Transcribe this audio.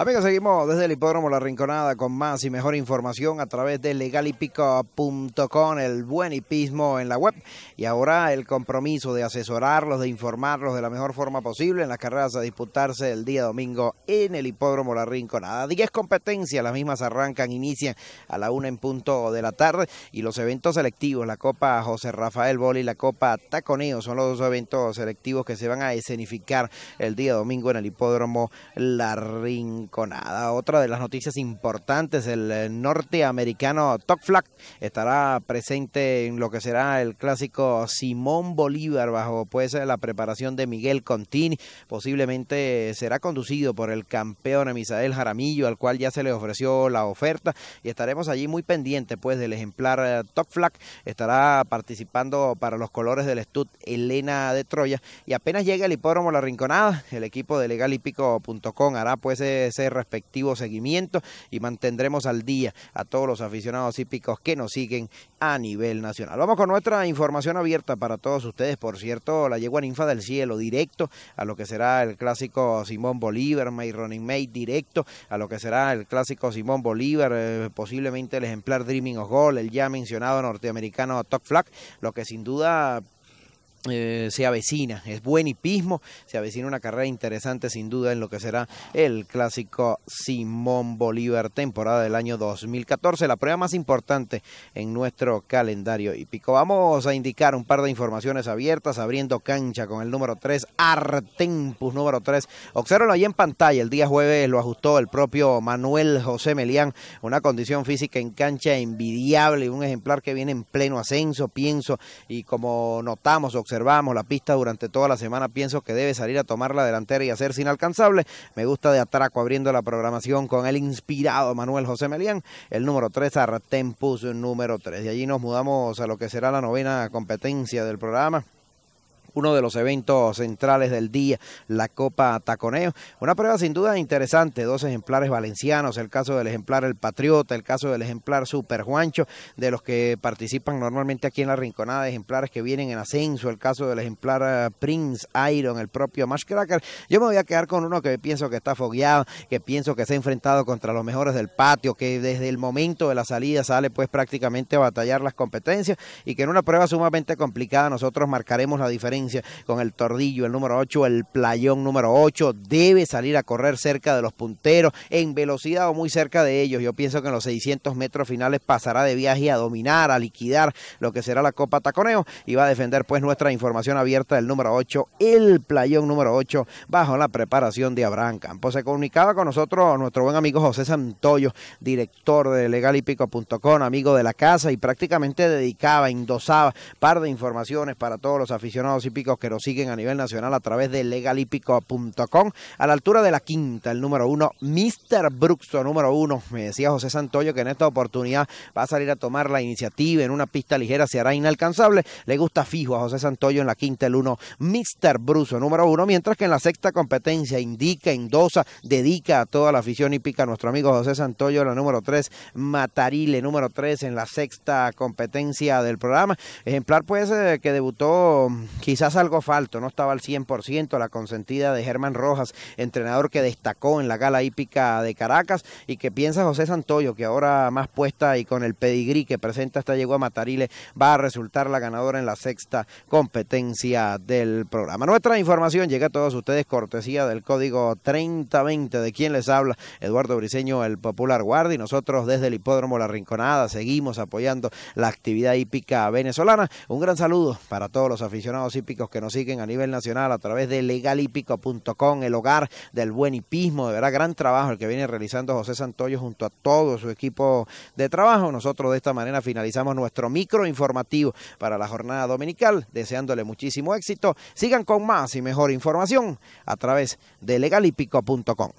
Amigos, seguimos desde el Hipódromo La Rinconada con más y mejor información a través de legalipico.com, el buen hipismo en la web. Y ahora el compromiso de asesorarlos, de informarlos de la mejor forma posible en las carreras a disputarse el día domingo en el Hipódromo La Rinconada. Diez competencias, las mismas arrancan, inician a la una en punto de la tarde. Y los eventos selectivos, la Copa José Rafael Boli y la Copa Taconeo, son los dos eventos selectivos que se van a escenificar el día domingo en el Hipódromo La Rinconada nada. Otra de las noticias importantes, el eh, norteamericano Top Flag estará presente en lo que será el clásico Simón Bolívar bajo pues la preparación de Miguel Contini. Posiblemente será conducido por el campeón Misael Jaramillo, al cual ya se le ofreció la oferta y estaremos allí muy pendientes pues del ejemplar eh, Top Flag. Estará participando para los colores del Estud Elena de Troya y apenas llega el hipódromo La Rinconada, el equipo de legalípico.com hará pues ese respectivos respectivo seguimiento y mantendremos al día a todos los aficionados hípicos que nos siguen a nivel nacional. Vamos con nuestra información abierta para todos ustedes. Por cierto, la yegua ninfa del cielo, directo a lo que será el clásico Simón Bolívar, May Running May, directo a lo que será el clásico Simón Bolívar, eh, posiblemente el ejemplar Dreaming of Gold, el ya mencionado norteamericano Top Flag, lo que sin duda eh, se avecina, es buen hipismo, se avecina una carrera interesante sin duda en lo que será el clásico Simón Bolívar, temporada del año 2014, la prueba más importante en nuestro calendario hípico. Vamos a indicar un par de informaciones abiertas, abriendo cancha con el número 3, Artempus número 3. Obsérvalo ahí en pantalla, el día jueves lo ajustó el propio Manuel José Melián, una condición física en cancha envidiable, y un ejemplar que viene en pleno ascenso, pienso, y como notamos, observamos la pista durante toda la semana, pienso que debe salir a tomar la delantera y hacerse inalcanzable. Me gusta de atraco abriendo la programación con el inspirado Manuel José Melián, el número 3, Artempus número 3. Y allí nos mudamos a lo que será la novena competencia del programa uno de los eventos centrales del día, la Copa Taconeo. Una prueba sin duda interesante, dos ejemplares valencianos, el caso del ejemplar El Patriota, el caso del ejemplar Super Juancho, de los que participan normalmente aquí en la Rinconada, ejemplares que vienen en ascenso, el caso del ejemplar eh, Prince Iron, el propio Mashcracker. Yo me voy a quedar con uno que pienso que está fogueado, que pienso que se ha enfrentado contra los mejores del patio, que desde el momento de la salida sale pues prácticamente a batallar las competencias y que en una prueba sumamente complicada nosotros marcaremos la diferencia con el Tordillo, el número 8, el Playón número 8. Debe salir a correr cerca de los punteros, en velocidad o muy cerca de ellos. Yo pienso que en los 600 metros finales pasará de viaje a dominar, a liquidar lo que será la Copa Taconeo y va a defender pues nuestra información abierta del número 8, el Playón número 8, bajo la preparación de Abraham Campos. Se comunicaba con nosotros nuestro buen amigo José Santoyo, director de legalipico.com, amigo de la casa y prácticamente dedicaba, endosaba par de informaciones para todos los aficionados y que nos siguen a nivel nacional a través de Legalípico.com. A la altura de la quinta, el número uno, Mr. Bruxo, número uno. Me decía José Santoyo que en esta oportunidad va a salir a tomar la iniciativa en una pista ligera, se hará inalcanzable. Le gusta fijo a José Santoyo en la quinta, el uno, Mr. Bruxo, número uno. Mientras que en la sexta competencia indica, endosa, dedica a toda la afición hípica nuestro amigo José Santoyo, la número tres, Matarile, número tres en la sexta competencia del programa. Ejemplar, pues, eh, que debutó mm, quizás Quizás algo falto, no estaba al 100% la consentida de Germán Rojas, entrenador que destacó en la gala hípica de Caracas y que piensa José Santoyo que ahora más puesta y con el pedigrí que presenta hasta llegó a Matarile va a resultar la ganadora en la sexta competencia del programa. Nuestra información llega a todos ustedes cortesía del código 3020 de quien les habla Eduardo Briseño el popular guardia y nosotros desde el hipódromo La Rinconada seguimos apoyando la actividad hípica venezolana. Un gran saludo para todos los aficionados hípicos que nos siguen a nivel nacional a través de legalipico.com el hogar del buen hipismo. De verdad, gran trabajo el que viene realizando José Santoyo junto a todo su equipo de trabajo. Nosotros de esta manera finalizamos nuestro micro informativo para la jornada dominical, deseándole muchísimo éxito. Sigan con más y mejor información a través de legalipico.com